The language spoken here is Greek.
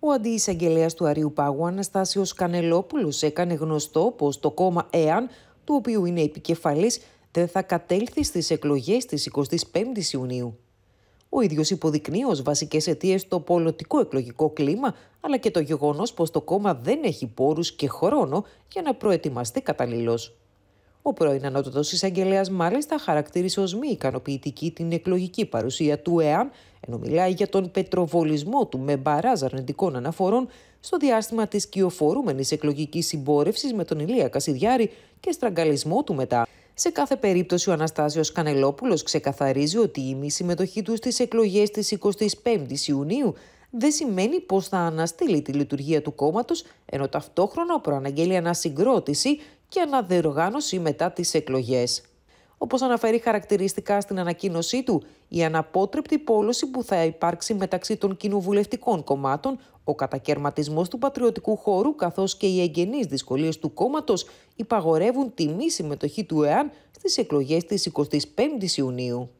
Ο αντιεισαγγελέας του Αρίου Πάγου, Αναστάσιος Κανελόπουλος, έκανε γνωστό πως το κόμμα ΕΑΝ, του οποίου είναι επικεφαλής, δεν θα κατέλθει στις εκλογές της 25η Ιουνίου. Ο ίδιος υποδεικνύει ως βασικές αιτίες το πολιτικό εκλογικό κλίμα, αλλά και το γεγονός πως το κόμμα δεν έχει πόρους και χρόνο για να προετοιμαστεί καταλήλω. Ο πρώην ανώτατος εισαγγελέας μάλιστα χαρακτήρισε ως μη ικανοποιητική την εκλογική παρουσία του ΕΑΝ ενώ μιλάει για τον πετροβολισμό του με μπαράζ αρνητικών αναφορών στο διάστημα της κυοφορούμενης εκλογικής συμπόρευσης με τον Ηλία Κασιδιάρη και στραγγαλισμό του μετά. Σε κάθε περίπτωση, ο Αναστάσιος Κανελόπουλος ξεκαθαρίζει ότι η μη συμμετοχή του στις εκλογές της 25 ης Ιουνίου δεν σημαίνει πως θα αναστείλει τη λειτουργία του κόμματος, ενώ ταυτόχρονα προαναγγέλει ανασυγκρότηση και αναδεργάνωση μετά τις εκλογές. Όπως αναφέρει χαρακτηριστικά στην ανακοίνωσή του, η αναπότρεπτη πόλωση που θα υπάρξει μεταξύ των κοινοβουλευτικών κομμάτων, ο κατακαιρματισμός του πατριωτικού χώρου καθώς και οι εγγενείς δυσκολίες του κόμματος υπαγορεύουν τη μη συμμετοχή του ΕΑΝ στις εκλογές της 25η Ιουνίου.